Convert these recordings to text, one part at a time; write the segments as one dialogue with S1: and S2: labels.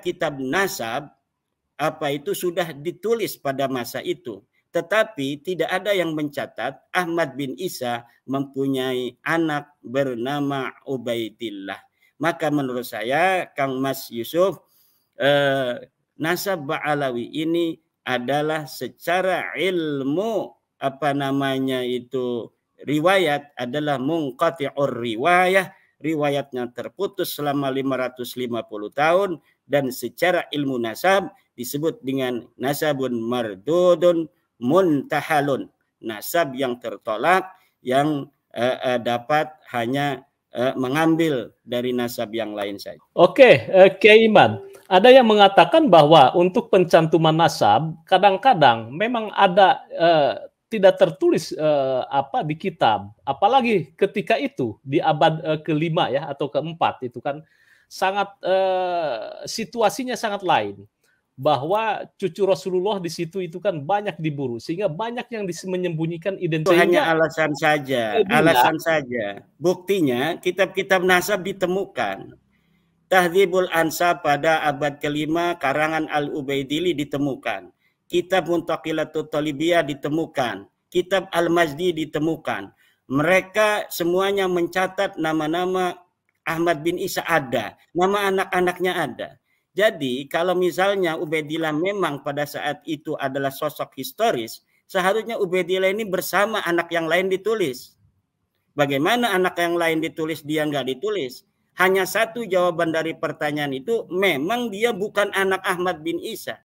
S1: kitab nasab apa itu sudah ditulis pada masa itu. Tetapi tidak ada yang mencatat Ahmad bin Isa mempunyai anak bernama Ubaidillah. Maka menurut saya Kang Mas Yusuf eh, nasab Ba'alawi ini adalah secara ilmu apa namanya itu riwayat adalah mungqati'ur riwayah riwayatnya terputus selama 550 tahun dan secara ilmu nasab disebut dengan nasabun mardudun muntahalun nasab yang tertolak yang uh, uh, dapat
S2: hanya uh, mengambil dari nasab yang lain saja. Oke, okay, uh, Kiai Iman, ada yang mengatakan bahwa untuk pencantuman nasab kadang-kadang memang ada uh, tidak tertulis uh, apa di kitab, apalagi ketika itu di abad uh, kelima ya atau keempat itu kan sangat eh, situasinya sangat lain bahwa cucu Rasulullah di situ itu kan banyak diburu sehingga banyak yang menyembunyikan identitasnya. Hanya
S1: alasan saja, iya. alasan saja. Buktinya kitab-kitab nasab ditemukan. Tahdzibul Ansa pada abad kelima karangan Al Ubaidili ditemukan. Kitab Muntaqilatut Talibiyah ditemukan. Kitab Al Majdi ditemukan. Mereka semuanya mencatat nama-nama Ahmad bin Isa ada, nama anak-anaknya ada. Jadi kalau misalnya Ubedillah memang pada saat itu adalah sosok historis, seharusnya Ubedillah ini bersama anak yang lain ditulis. Bagaimana anak yang lain ditulis, dia nggak ditulis? Hanya satu jawaban dari pertanyaan itu, memang dia bukan anak Ahmad bin Isa.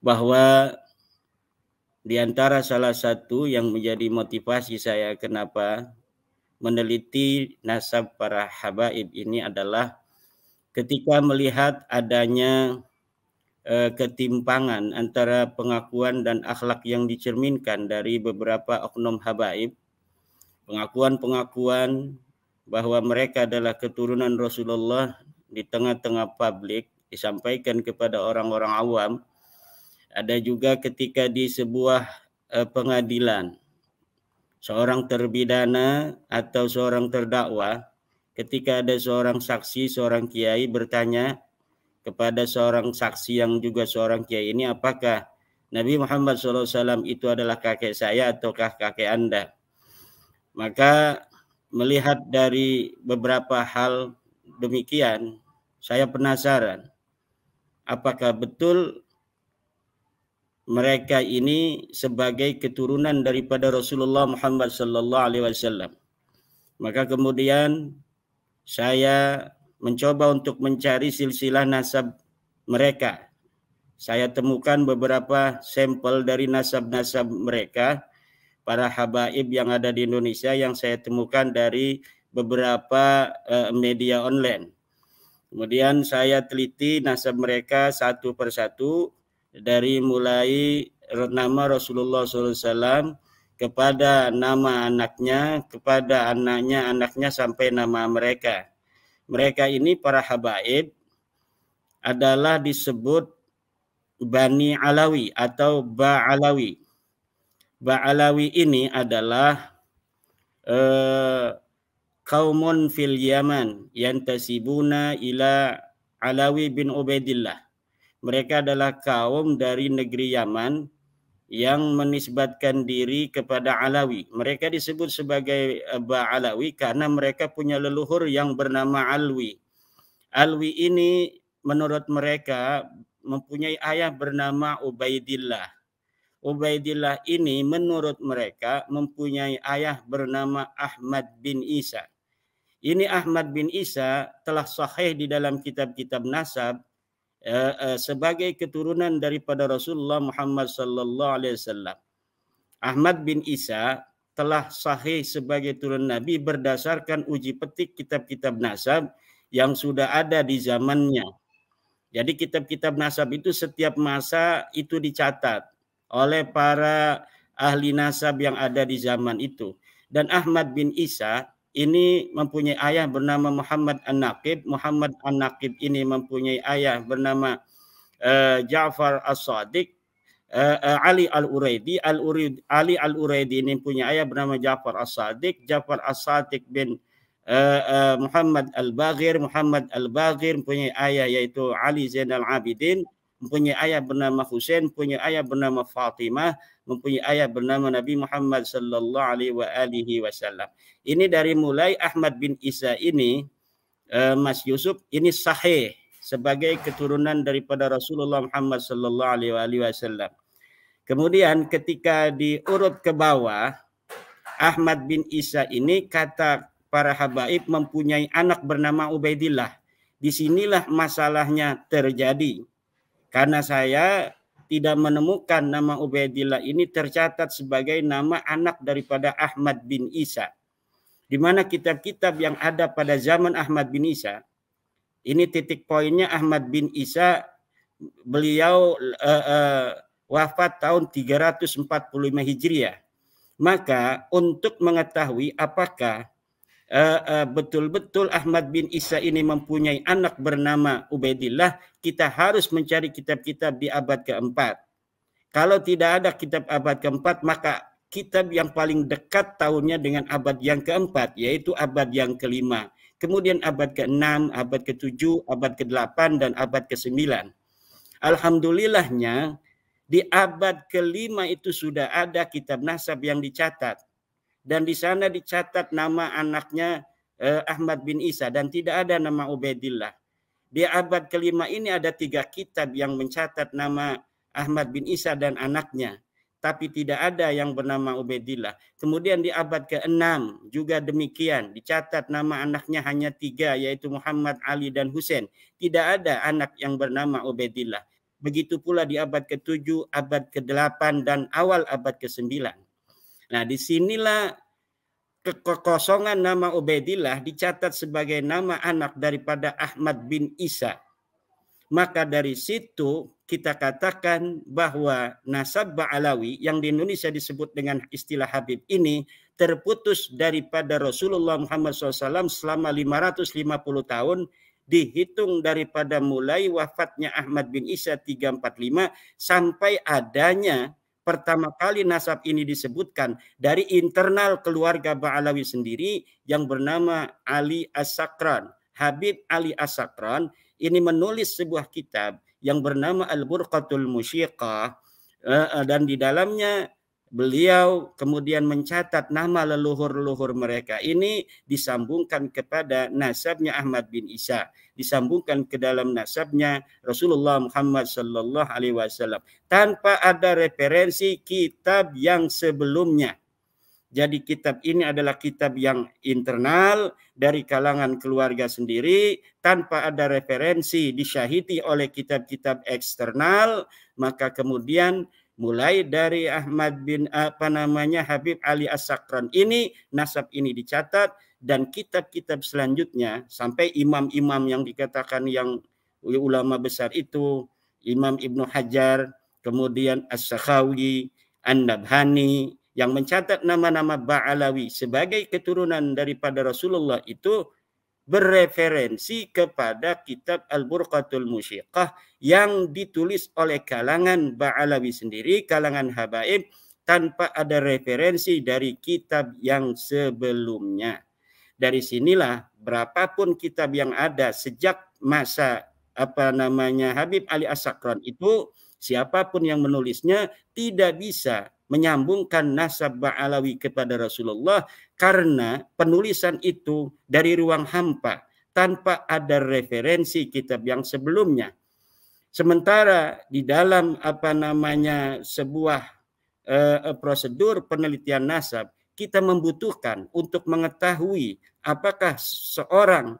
S1: Bahwa di antara salah satu yang menjadi motivasi saya kenapa meneliti nasab para habaib ini adalah ketika melihat adanya eh, ketimpangan antara pengakuan dan akhlak yang dicerminkan dari beberapa oknum habaib, pengakuan-pengakuan bahwa mereka adalah keturunan Rasulullah di tengah-tengah publik disampaikan kepada orang-orang awam, ada juga ketika di sebuah eh, pengadilan seorang terpidana atau seorang terdakwa ketika ada seorang saksi, seorang kiai bertanya kepada seorang saksi yang juga seorang kiai ini apakah Nabi Muhammad SAW itu adalah kakek saya ataukah kakek Anda? Maka melihat dari beberapa hal demikian, saya penasaran apakah betul mereka ini sebagai keturunan daripada Rasulullah Muhammad sallallahu alaihi wasallam. Maka kemudian saya mencoba untuk mencari silsilah nasab mereka. Saya temukan beberapa sampel dari nasab-nasab mereka para habaib yang ada di Indonesia yang saya temukan dari beberapa eh, media online. Kemudian saya teliti nasab mereka satu persatu dari mulai nama Rasulullah SAW kepada nama anaknya, kepada anaknya, anaknya sampai nama mereka. Mereka ini para habaib adalah disebut Bani Alawi atau Ba'alawi. Ba'alawi ini adalah eh, kaumun fil Yaman yantasibuna ila Alawi bin Ubaidillah mereka adalah kaum dari negeri Yaman yang menisbatkan diri kepada Alawi. Mereka disebut sebagai eh, Ba'alawi karena mereka punya leluhur yang bernama Alwi. Alwi ini menurut mereka mempunyai ayah bernama Ubaidillah. Ubaidillah ini menurut mereka mempunyai ayah bernama Ahmad bin Isa. Ini Ahmad bin Isa telah sahih di dalam kitab-kitab nasab Eh, eh, sebagai keturunan daripada Rasulullah Muhammad sallallahu alaihi wasallam. Ahmad bin Isa telah sahih sebagai turun Nabi berdasarkan uji petik kitab-kitab nasab yang sudah ada di zamannya. Jadi kitab-kitab nasab itu setiap masa itu dicatat oleh para ahli nasab yang ada di zaman itu. Dan Ahmad bin Isa ini mempunyai ayah bernama Muhammad An-Naqib. Muhammad An-Naqib ini mempunyai ayah bernama uh, Ja'far As-Sadiq. Uh, Ali Al-Uraidi Al Ali Al-Uraidi ini punya ayah bernama Jafar As-Sadiq Jafar As-Sadiq bin uh, uh, Muhammad Al-Baghir Muhammad Al-Baghir punya ayah yaitu Ali Zainal Abidin mempunyai ayah bernama Husain, mempunyai ayah bernama Fatimah, mempunyai ayah bernama Nabi Muhammad sallallahu alaihi wa alihi wasallam. Ini dari mulai Ahmad bin Isa ini eh, Mas Yusuf ini sahih sebagai keturunan daripada Rasulullah Muhammad sallallahu alaihi wa alihi wasallam. Kemudian ketika diurut ke bawah Ahmad bin Isa ini kata para habaib mempunyai anak bernama Ubaidillah. Disinilah masalahnya terjadi. Karena saya tidak menemukan nama Ubaidillah ini tercatat sebagai nama anak daripada Ahmad bin Isa. Di mana kitab-kitab yang ada pada zaman Ahmad bin Isa, ini titik poinnya Ahmad bin Isa beliau uh, uh, wafat tahun 345 Hijriah. Maka untuk mengetahui apakah betul-betul eh, eh, uh, uh, Ahmad bin Isa ini mempunyai anak bernama Ubaidillah, kita harus mencari kitab-kitab di abad keempat. Kalau tidak ada kitab abad keempat, maka kitab yang paling dekat tahunnya dengan abad yang keempat, yaitu abad yang kelima. Kemudian abad ke-6, abad ke-7, abad ke-8, dan abad ke-9. Alhamdulillahnya, di abad kelima itu sudah ada kitab nasab yang dicatat dan di sana dicatat nama anaknya eh, Ahmad bin Isa dan tidak ada nama Ubaidillah. Di abad kelima ini ada tiga kitab yang mencatat nama Ahmad bin Isa dan anaknya. Tapi tidak ada yang bernama Ubaidillah. Kemudian di abad ke-6 juga demikian. Dicatat nama anaknya hanya tiga yaitu Muhammad, Ali, dan Hussein. Tidak ada anak yang bernama Ubaidillah. Begitu pula di abad ke-7, abad ke-8, dan awal abad ke-9 Nah, disinilah kekosongan nama Ubaidillah dicatat sebagai nama anak daripada Ahmad bin Isa. Maka dari situ kita katakan bahwa nasab Ba'alawi yang di Indonesia disebut dengan istilah Habib ini terputus daripada Rasulullah Muhammad SAW selama 550 tahun dihitung daripada mulai wafatnya Ahmad bin Isa 345 sampai adanya pertama kali nasab ini disebutkan dari internal keluarga Ba'alawi sendiri yang bernama Ali As-Sakran. Habib Ali As-Sakran ini menulis sebuah kitab yang bernama Al-Burqatul Musyiqah eh, eh, dan di dalamnya beliau kemudian mencatat nama leluhur-leluhur mereka. Ini disambungkan kepada nasabnya Ahmad bin Isa, disambungkan ke dalam nasabnya Rasulullah Muhammad sallallahu alaihi wasallam tanpa ada referensi kitab yang sebelumnya. Jadi kitab ini adalah kitab yang internal dari kalangan keluarga sendiri tanpa ada referensi disyahiti oleh kitab-kitab eksternal maka kemudian mulai dari Ahmad bin apa namanya Habib Ali As-Sakran ini nasab ini dicatat dan kitab-kitab selanjutnya sampai imam-imam yang dikatakan yang ulama besar itu Imam Ibnu Hajar kemudian As-Sakhawi An-Nabhani yang mencatat nama-nama Ba'alawi sebagai keturunan daripada Rasulullah itu bereferensi kepada kitab Al-Burqatul Musyiqah yang ditulis oleh kalangan Ba'alawi sendiri, kalangan Habaib, tanpa ada referensi dari kitab yang sebelumnya. Dari sinilah berapapun kitab yang ada sejak masa apa namanya Habib Ali Asakron itu siapapun yang menulisnya tidak bisa menyambungkan nasab Ba'alawi kepada Rasulullah karena penulisan itu dari ruang hampa tanpa ada referensi kitab yang sebelumnya. Sementara di dalam apa namanya sebuah uh, prosedur penelitian nasab kita membutuhkan untuk mengetahui apakah seorang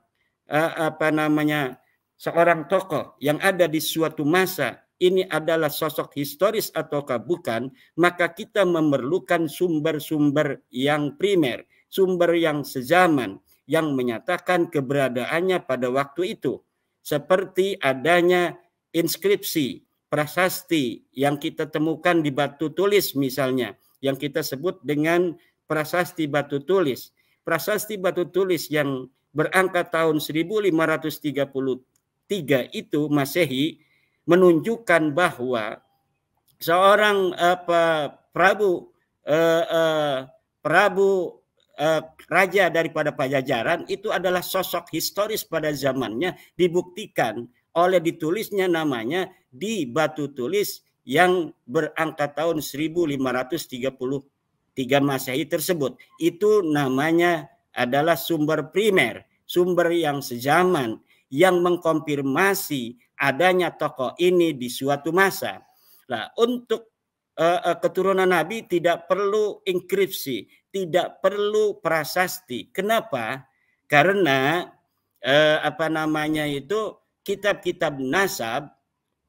S1: uh, apa namanya seorang tokoh yang ada di suatu masa ini adalah sosok historis ataukah bukan, maka kita memerlukan sumber-sumber yang primer, sumber yang sejaman, yang menyatakan keberadaannya pada waktu itu. Seperti adanya inskripsi, prasasti yang kita temukan di batu tulis misalnya, yang kita sebut dengan prasasti batu tulis. Prasasti batu tulis yang berangka tahun 1533 itu Masehi menunjukkan bahwa seorang apa Prabu eh, eh, Prabu eh, raja daripada Pajajaran itu adalah sosok historis pada zamannya dibuktikan oleh ditulisnya namanya di batu tulis yang berangka tahun 1533 Masehi tersebut. Itu namanya adalah sumber primer, sumber yang sejaman yang mengkonfirmasi adanya tokoh ini di suatu masa. Nah, untuk uh, uh, keturunan Nabi tidak perlu inskripsi, tidak perlu prasasti. Kenapa? Karena uh, apa namanya itu kitab-kitab nasab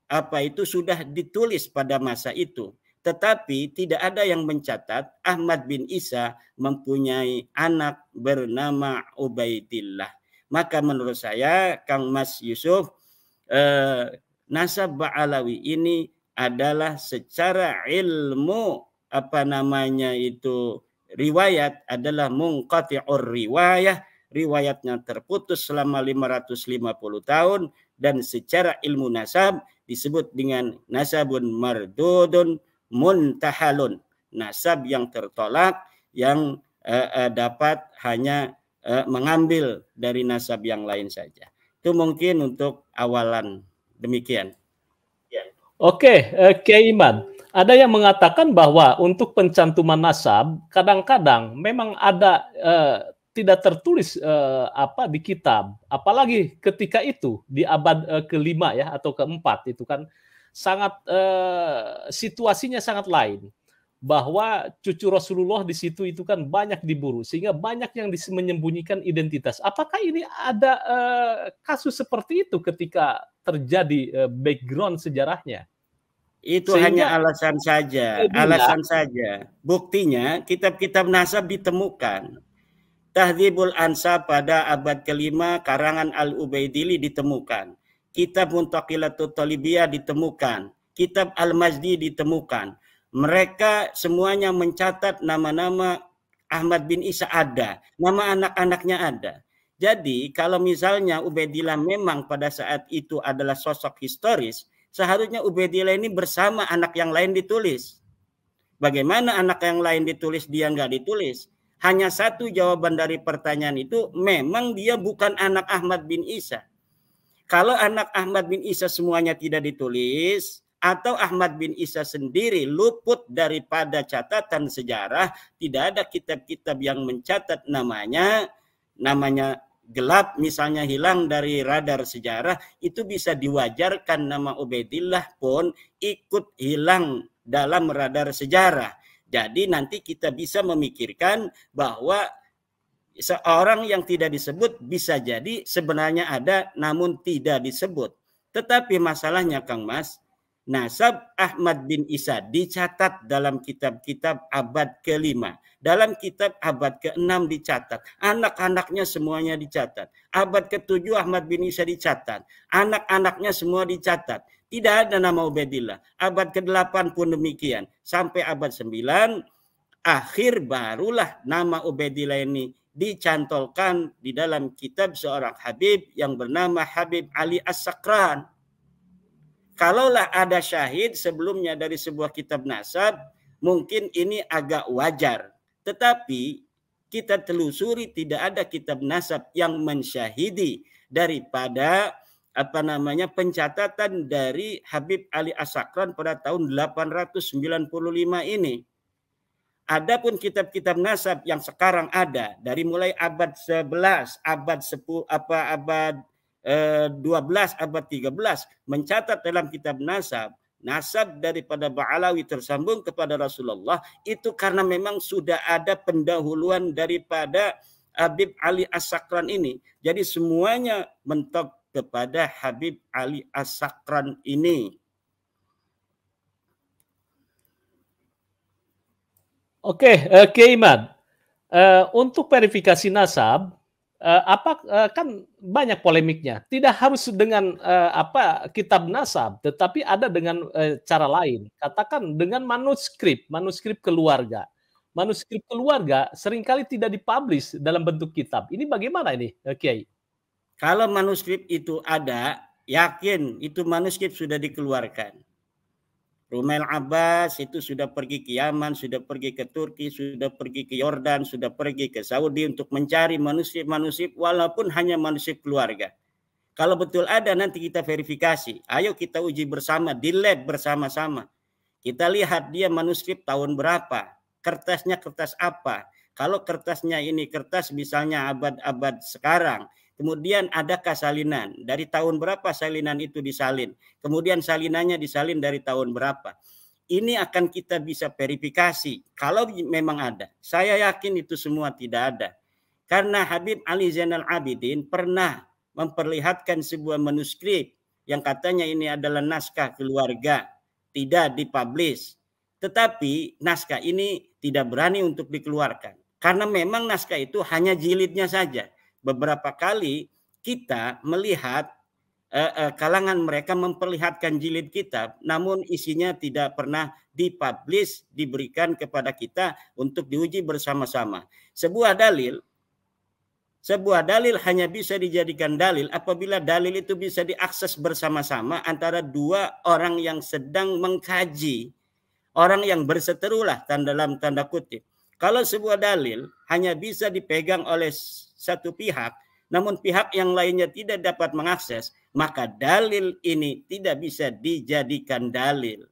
S1: apa itu sudah ditulis pada masa itu. Tetapi tidak ada yang mencatat Ahmad bin Isa mempunyai anak bernama Ubaidillah. Maka menurut saya Kang Mas Yusuf eh, nasab Ba'alawi ini adalah secara ilmu apa namanya itu riwayat adalah mungkati'ur riwayah riwayatnya terputus selama 550 tahun dan secara ilmu nasab disebut dengan nasabun mardudun muntahalun nasab yang tertolak yang uh, dapat hanya eh, mengambil dari nasab yang lain saja.
S2: Itu mungkin untuk awalan demikian. Ya. Oke, eh, Kiai Iman. Ada yang mengatakan bahwa untuk pencantuman nasab kadang-kadang memang ada eh, tidak tertulis eh, apa di kitab, apalagi ketika itu di abad eh, kelima ya atau keempat itu kan sangat eh, situasinya sangat lain bahwa cucu Rasulullah di situ itu kan banyak diburu sehingga banyak yang menyembunyikan identitas. Apakah ini ada uh, kasus seperti itu ketika terjadi uh, background sejarahnya? Itu sehingga, hanya
S1: alasan saja, eh, iya. alasan saja. Buktinya kitab-kitab nasab ditemukan. Tahdzibul Ansa pada abad kelima karangan Al-Ubaidili ditemukan. Kitab Muntaqilatut Talibiyah ditemukan. Kitab Al-Majdi ditemukan mereka semuanya mencatat nama-nama Ahmad bin Isa ada, nama anak-anaknya ada. Jadi kalau misalnya Ubedillah memang pada saat itu adalah sosok historis, seharusnya Ubedillah ini bersama anak yang lain ditulis. Bagaimana anak yang lain ditulis dia nggak ditulis? Hanya satu jawaban dari pertanyaan itu memang dia bukan anak Ahmad bin Isa. Kalau anak Ahmad bin Isa semuanya tidak ditulis, atau Ahmad bin Isa sendiri luput daripada catatan sejarah tidak ada kitab-kitab yang mencatat namanya namanya gelap misalnya hilang dari radar sejarah itu bisa diwajarkan nama Ubaidillah pun ikut hilang dalam radar sejarah. Jadi nanti kita bisa memikirkan bahwa seorang yang tidak disebut bisa jadi sebenarnya ada namun tidak disebut. Tetapi masalahnya Kang Mas, nasab Ahmad bin Isa dicatat dalam kitab-kitab abad kelima. Dalam kitab abad ke-6 dicatat. Anak-anaknya semuanya dicatat. Abad ke-7 Ahmad bin Isa dicatat. Anak-anaknya semua dicatat. Tidak ada nama Ubedillah. Abad ke-8 pun demikian. Sampai abad 9, akhir barulah nama Ubedillah ini dicantolkan di dalam kitab seorang Habib yang bernama Habib Ali As-Sakran Kalaulah ada syahid sebelumnya dari sebuah kitab nasab, mungkin ini agak wajar. Tetapi kita telusuri tidak ada kitab nasab yang mensyahidi daripada apa namanya pencatatan dari Habib Ali Asakran pada tahun 895 ini. Adapun kitab-kitab nasab yang sekarang ada dari mulai abad 11, abad 10 apa abad 12 abad 13 mencatat dalam kitab Nasab nasab daripada Ba'alawi tersambung kepada Rasulullah itu karena memang sudah ada pendahuluan daripada Habib Ali as ini. Jadi semuanya mentok kepada Habib Ali as ini.
S2: Oke, okay, uh, eh, Kiai Iman. Uh, eh, untuk verifikasi nasab, uh, apa uh, kan banyak polemiknya. Tidak harus dengan uh, apa kitab nasab, tetapi ada dengan uh, cara lain. Katakan dengan manuskrip, manuskrip keluarga. Manuskrip keluarga seringkali tidak dipublish dalam bentuk kitab. Ini bagaimana ini, Kiai? Kalau manuskrip itu ada, yakin itu manuskrip sudah dikeluarkan.
S1: Rumel Abbas itu sudah pergi ke Yaman, sudah pergi ke Turki, sudah pergi ke Yordan, sudah pergi ke Saudi untuk mencari manusia-manusia walaupun hanya manusia keluarga. Kalau betul ada nanti kita verifikasi. Ayo kita uji bersama, di lab bersama-sama. Kita lihat dia manuskrip tahun berapa, kertasnya kertas apa. Kalau kertasnya ini kertas misalnya abad-abad sekarang, Kemudian adakah salinan? Dari tahun berapa salinan itu disalin? Kemudian salinannya disalin dari tahun berapa? Ini akan kita bisa verifikasi kalau memang ada. Saya yakin itu semua tidak ada. Karena Habib Ali Zainal Abidin pernah memperlihatkan sebuah manuskrip yang katanya ini adalah naskah keluarga, tidak dipublish. Tetapi naskah ini tidak berani untuk dikeluarkan. Karena memang naskah itu hanya jilidnya saja beberapa kali kita melihat uh, uh, kalangan mereka memperlihatkan jilid kitab, namun isinya tidak pernah dipublish, diberikan kepada kita untuk diuji bersama-sama. Sebuah dalil, sebuah dalil hanya bisa dijadikan dalil apabila dalil itu bisa diakses bersama-sama antara dua orang yang sedang mengkaji, orang yang berseterulah dalam tanda kutip. Kalau sebuah dalil hanya bisa dipegang oleh satu pihak, namun pihak yang lainnya tidak dapat mengakses, maka dalil ini tidak bisa dijadikan dalil.